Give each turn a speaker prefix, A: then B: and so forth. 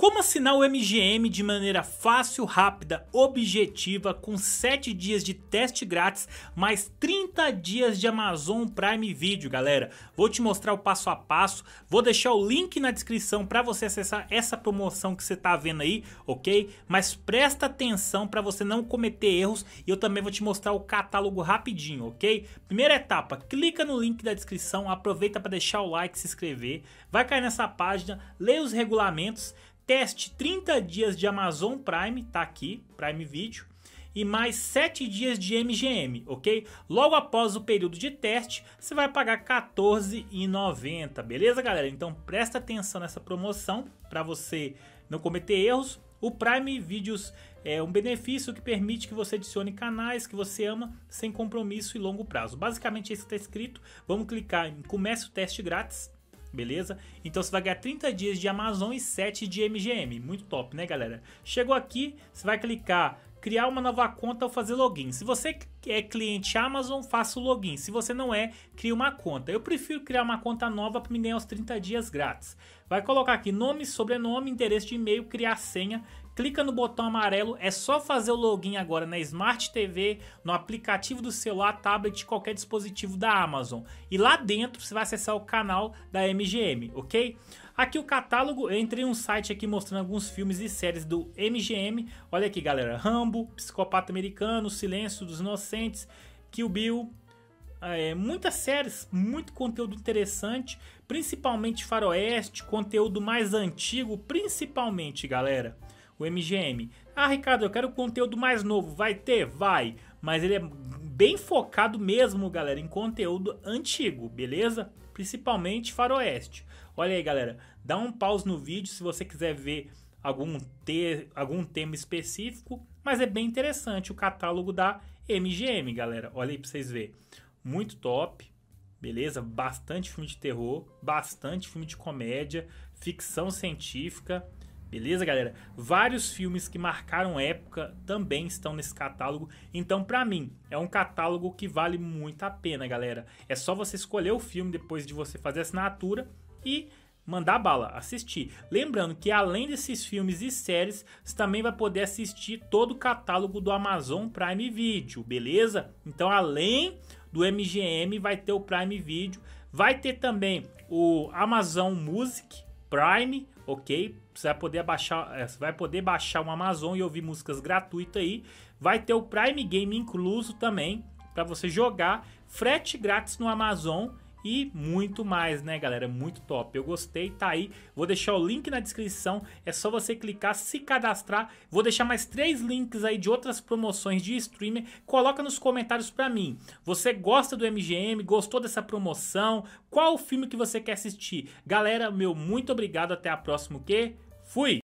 A: Como assinar o MGM de maneira fácil, rápida, objetiva, com 7 dias de teste grátis, mais 30 dias de Amazon Prime Video, galera. Vou te mostrar o passo a passo, vou deixar o link na descrição para você acessar essa promoção que você está vendo aí, ok? Mas presta atenção para você não cometer erros e eu também vou te mostrar o catálogo rapidinho, ok? Primeira etapa, clica no link da descrição, aproveita para deixar o like, se inscrever, vai cair nessa página, lê os regulamentos, teste 30 dias de Amazon Prime, tá aqui, Prime Video, e mais 7 dias de MGM, ok? Logo após o período de teste, você vai pagar R$14,90, beleza, galera? Então presta atenção nessa promoção para você não cometer erros. O Prime Videos é um benefício que permite que você adicione canais que você ama sem compromisso e longo prazo. Basicamente é isso que está escrito. Vamos clicar em Comece o Teste Grátis beleza? Então você vai ganhar 30 dias de Amazon e 7 de MGM, muito top, né galera? Chegou aqui, você vai clicar criar uma nova conta ou fazer login. Se você é cliente Amazon, faça o login. Se você não é, crie uma conta. Eu prefiro criar uma conta nova para me ganhar os 30 dias grátis. Vai colocar aqui nome, sobrenome, endereço de e-mail, criar senha. Clica no botão amarelo, é só fazer o login agora na Smart TV, no aplicativo do celular, tablet, qualquer dispositivo da Amazon. E lá dentro você vai acessar o canal da MGM, ok? Aqui o catálogo, eu entrei em um site aqui mostrando alguns filmes e séries do MGM. Olha aqui, galera: Rambo, Psicopata Americano, Silêncio dos Inocentes recentes, Kill Bill, é, muitas séries, muito conteúdo interessante, principalmente faroeste, conteúdo mais antigo, principalmente, galera, o MGM. Ah, Ricardo, eu quero conteúdo mais novo, vai ter? Vai, mas ele é bem focado mesmo, galera, em conteúdo antigo, beleza? Principalmente faroeste. Olha aí, galera, dá um pause no vídeo se você quiser ver algum, te, algum tema específico, mas é bem interessante o catálogo da MGM, galera. Olha aí pra vocês verem. Muito top, beleza? Bastante filme de terror, bastante filme de comédia, ficção científica, beleza, galera? Vários filmes que marcaram época também estão nesse catálogo. Então, para mim, é um catálogo que vale muito a pena, galera. É só você escolher o filme depois de você fazer a assinatura e mandar bala, assistir. Lembrando que além desses filmes e séries, você também vai poder assistir todo o catálogo do Amazon Prime Video, beleza? Então, além do MGM, vai ter o Prime Video, vai ter também o Amazon Music Prime, ok? Você vai poder baixar, é, você vai poder baixar o Amazon e ouvir músicas gratuitas aí. Vai ter o Prime Game incluso também para você jogar, frete grátis no Amazon e muito mais, né, galera? Muito top. Eu gostei, tá aí. Vou deixar o link na descrição. É só você clicar, se cadastrar. Vou deixar mais três links aí de outras promoções de streamer. Coloca nos comentários para mim. Você gosta do MGM? Gostou dessa promoção? Qual o filme que você quer assistir? Galera, meu muito obrigado. Até a próxima, que fui.